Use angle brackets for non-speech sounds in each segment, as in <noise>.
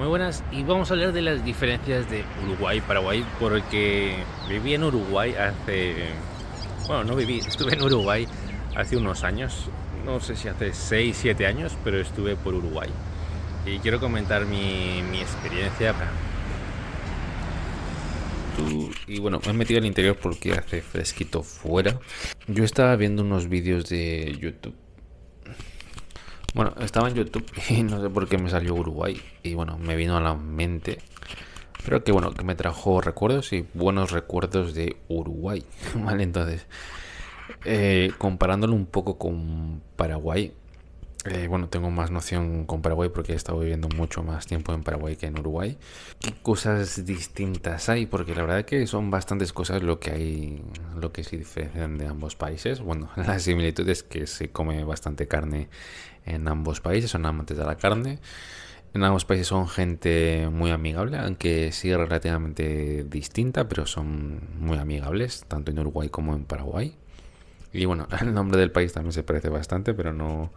Muy buenas y vamos a hablar de las diferencias de Uruguay y Paraguay porque viví en Uruguay hace... Bueno, no viví, <laughs> estuve en Uruguay hace unos años, no sé si hace 6, 7 años, pero estuve por Uruguay. Y quiero comentar mi, experiencia. y bueno, me he metido al interior porque hace fresquito fuera. Yo estaba viendo unos vídeos de YouTube bueno, estaba en YouTube <laughs> y no sé por qué me salió Uruguay. Y bueno, me vino a la mente. Pero que bueno, que me trajo recuerdos y buenos recuerdos de Uruguay. <laughs> Vale, entonces, eh, comparándolo un poco con Paraguay, eh, bueno, tengo más noción con Paraguay porque he estado viviendo mucho más tiempo en Paraguay que en Uruguay. ¿Qué cosas distintas hay? Porque la verdad es que son bastantes cosas lo que hay, lo que se diferencian de ambos países. Bueno, <laughs> la similitud es que se come bastante carne en ambos países, son amantes de la carne. En ambos países son gente muy amigable, aunque sí relativamente distinta, pero son muy amigables, tanto en Uruguay como en Paraguay. Y bueno, <laughs> el nombre del país también se parece bastante, pero no,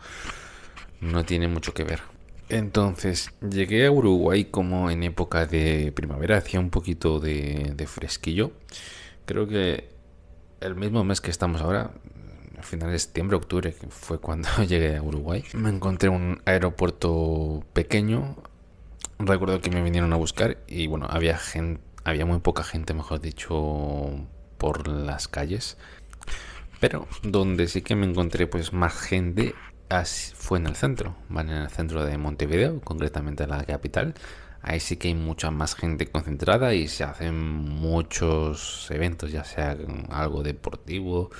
no tiene mucho que ver. Entonces, llegué a Uruguay como en época de primavera, hacía un poquito de, fresquillo. Creo que el mismo mes que estamos ahora, a finales de septiembre, octubre, que fue cuando <laughs> llegué a Uruguay, me encontré un aeropuerto pequeño. Recuerdo que me vinieron a buscar y bueno, había gente, había muy poca gente, mejor dicho, por las calles. Pero donde sí que me encontré pues más gente fue en el centro, van en el centro de Montevideo, concretamente en la capital. Ahí sí que hay mucha más gente concentrada y se hacen muchos eventos, ya sea algo deportivo,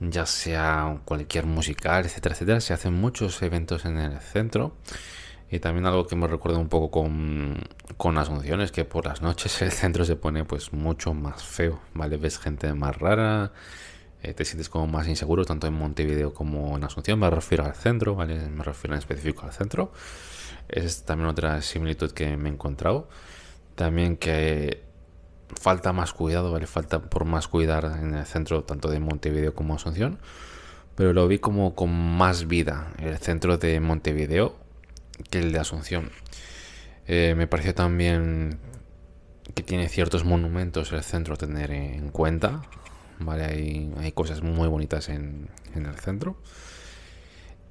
ya sea cualquier musical, etcétera, etcétera. Se hacen muchos eventos en el centro. Y también algo que me recuerda un poco con, con Asunción es que por las noches el centro se pone pues mucho más feo, ¿vale? Ves gente más rara, eh, te sientes como más inseguro, tanto en Montevideo como en Asunción, me refiero al centro, ¿vale? Me refiero en específico al centro. Es también otra similitud que me he encontrado. También que falta más cuidado, ¿vale? Falta por más cuidar en el centro, tanto de Montevideo como Asunción. Pero lo vi como con más vida el centro de Montevideo que el de Asunción. Eh, me pareció también que tiene ciertos monumentos el centro a tener en cuenta, ¿vale? Hay, cosas muy bonitas en, en, el centro.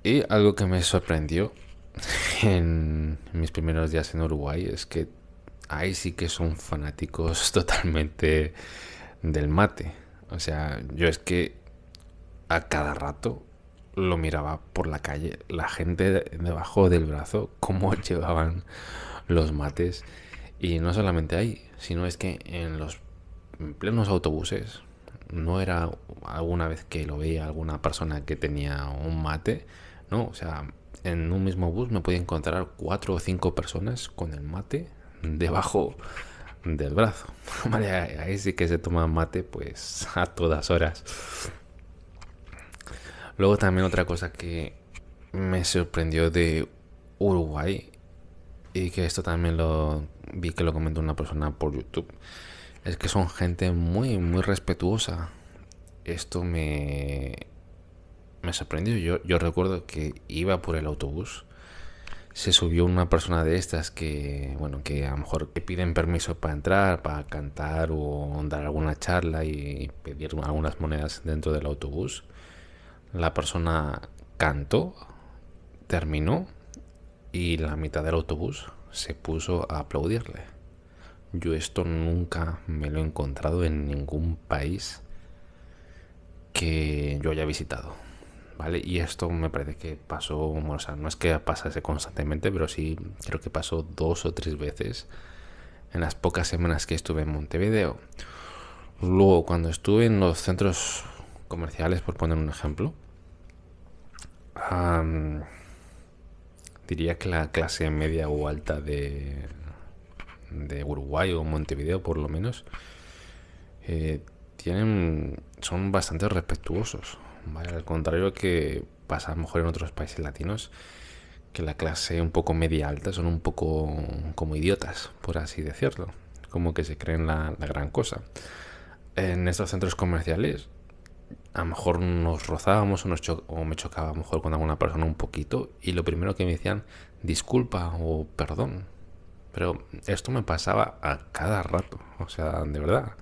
Y algo que me sorprendió <laughs> en mis primeros días en Uruguay es que ahí sí que son fanáticos <laughs> totalmente del mate. O sea, yo es que a cada rato lo miraba por la calle, la gente debajo del brazo, <laughs> cómo llevaban los mates. Y no solamente ahí, sino es que en los en plenos autobuses, no era alguna vez que lo veía alguna persona que tenía un mate, no, o sea, en un mismo bus me podía encontrar cuatro o cinco personas con el mate debajo del brazo. <laughs> ahí sí que se toma mate pues <laughs> a todas horas. Luego también otra cosa que me sorprendió de Uruguay y que esto también lo vi que lo comentó una persona por YouTube es que son gente muy, muy respetuosa. Esto me, me sorprendió. Yo, yo recuerdo que iba por el autobús, se subió una persona de estas que, bueno, que a lo mejor que piden permiso para entrar, para cantar o dar alguna charla y pedir algunas monedas dentro del autobús. La persona cantó, terminó y la mitad del autobús se puso a aplaudirle. Yo esto nunca me lo he encontrado en ningún país que yo haya visitado. ¿Vale? Y esto me parece que pasó, no es que pasase constantemente, pero sí creo que pasó dos o tres veces en las pocas semanas que estuve en Montevideo. Luego, cuando estuve en los centros comerciales, por poner un ejemplo, diría que la clase media o alta de, de Uruguay o Montevideo por lo menos, eh, tienen, son bastante respetuosos, al contrario que pasa a lo mejor en otros países latinos, que la clase un poco media alta son un poco como idiotas, por así decirlo, como que se creen la, gran cosa. En estos centros comerciales a lo mejor nos rozábamos o, o me chocaba a lo mejor con alguna persona un poquito y lo primero que me decían disculpa o perdón pero esto me pasaba a cada rato, o sea, de verdad.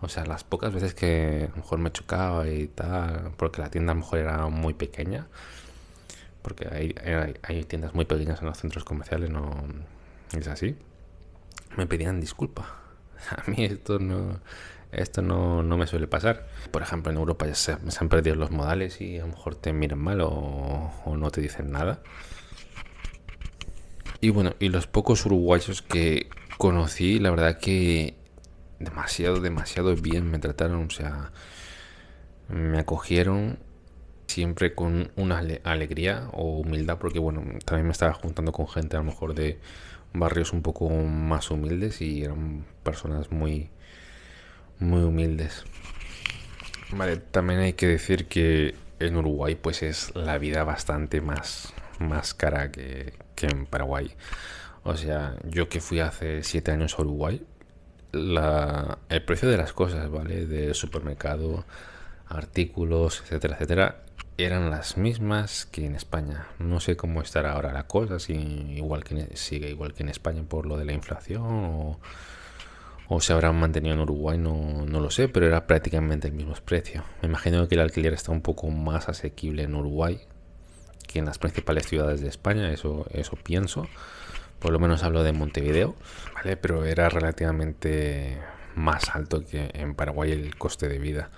O sea, las pocas veces que a lo mejor me chocaba y tal, porque la tienda a lo mejor era muy pequeña, porque hay, tiendas muy pequeñas en los centros comerciales, no es así, me pedían disculpa. <laughs> A mí esto no, esto no, me suele pasar. Por ejemplo, en Europa ya se, han perdido los modales y a lo mejor te miran mal o no te dicen nada. Y bueno, y los pocos uruguayos que conocí, la verdad que demasiado, demasiado bien me trataron, o sea, me acogieron siempre con una alegría o humildad, porque bueno, también me estaba juntando con gente a lo mejor de barrios un poco más humildes y eran personas muy, muy humildes. Vale, también hay que decir que en Uruguay pues es la vida bastante más más cara que, en Paraguay. O sea, yo que fui hace siete años a Uruguay, la, el precio de las cosas, ¿vale? De supermercado, artículos, etcétera, etcétera, eran las mismas que en España. No sé cómo estará ahora la cosa, si igual que sigue igual que en España por lo de la inflación o, o se habrán mantenido en Uruguay, no, no, lo sé, pero era prácticamente el mismo precio. Me imagino que el alquiler está un poco más asequible en Uruguay en las principales ciudades de España, eso, eso pienso. Por lo menos hablo de Montevideo, ¿vale? Pero era relativamente más alto que en Paraguay el coste de vida.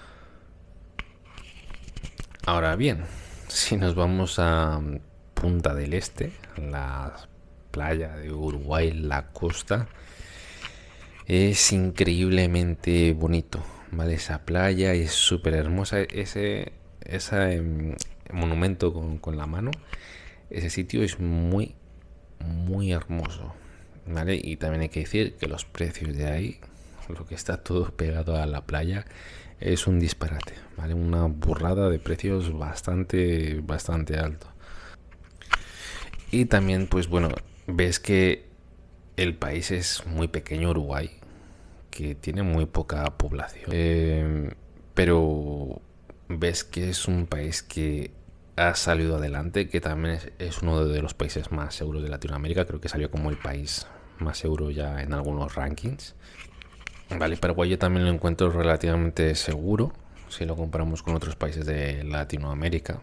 Ahora bien, <laughs> si nos vamos a Punta del Este, la playa de Uruguay, la costa, es increíblemente bonito, ¿vale? Esa playa es súper hermosa. Ese, esa, em, monumento con, con la mano. Ese sitio es muy, muy hermoso. ¿Vale? Y también hay que decir que los precios de ahí, lo que está todo <laughs> pegado a la playa, es un disparate, ¿vale? Una burrada de precios bastante, bastante alto. Y también, pues bueno, ves que el país es muy pequeño, Uruguay, que tiene muy poca población. Eh, pero ves que es un país que ha salido adelante, que también es, uno de los países más seguros de Latinoamérica, creo que salió como el país más seguro ya en algunos rankings. Vale, Paraguay yo también lo encuentro relativamente seguro, si lo comparamos con otros países de Latinoamérica,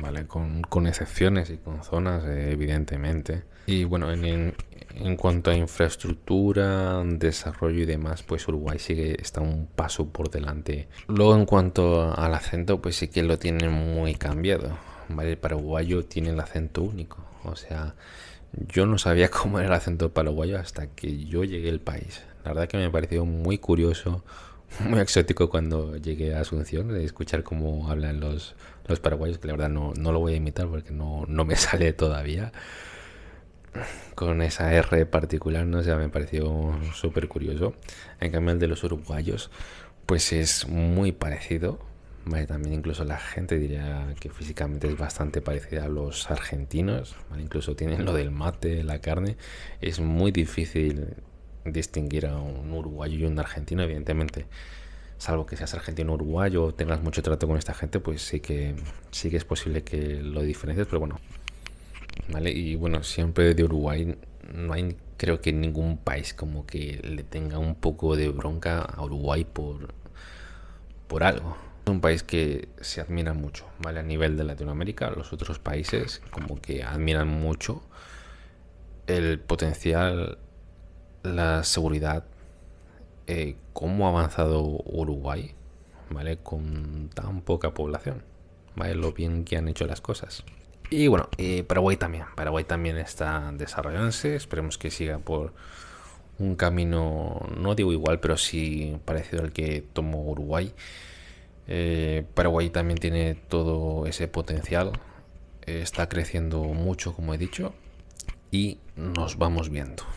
¿vale? Con, excepciones y con zonas, eh, evidentemente. Y bueno, en, en, en cuanto a infraestructura, desarrollo y demás, pues Uruguay sigue está un paso por delante. Luego en cuanto al acento, pues sí que lo tienen muy cambiado. ¿vale? El paraguayo tiene el acento único. O sea, yo no sabía <laughs> cómo era el acento paraguayo hasta que yo llegué al país. La verdad que me pareció muy curioso, <laughs> muy exótico cuando llegué a Asunción, de escuchar cómo hablan los, los paraguayos, que la verdad no, no lo voy a imitar porque no, no me <laughs> sale todavía con esa R particular, no sé, me pareció súper curioso. En cambio, el de los uruguayos, pues es muy parecido. también incluso la gente diría que físicamente es bastante parecida a los argentinos. Incluso tienen lo del mate, la carne. Es muy difícil distinguir a un uruguayo y un argentino, evidentemente. Salvo que seas argentino uruguayo o tengas mucho trato con esta gente, pues sí que, sí que es posible que lo diferencies. Pero bueno, y bueno, siempre de Uruguay no hay creo que ningún país como que le tenga un poco de bronca a Uruguay por, algo. Es un país que se admira mucho, ¿vale? A nivel de Latinoamérica, los otros países como que admiran mucho el potencial, la seguridad, eh, cómo ha avanzado Uruguay, ¿vale? Con tan poca población, ¿vale? Lo bien que han hecho las cosas. Y bueno, Paraguay también. Paraguay también está desarrollándose. Esperemos que siga por un camino, no digo igual, pero sí parecido al que tomó Uruguay. Eh, Paraguay también tiene todo ese potencial. está creciendo mucho, como he dicho. Y nos vamos viendo.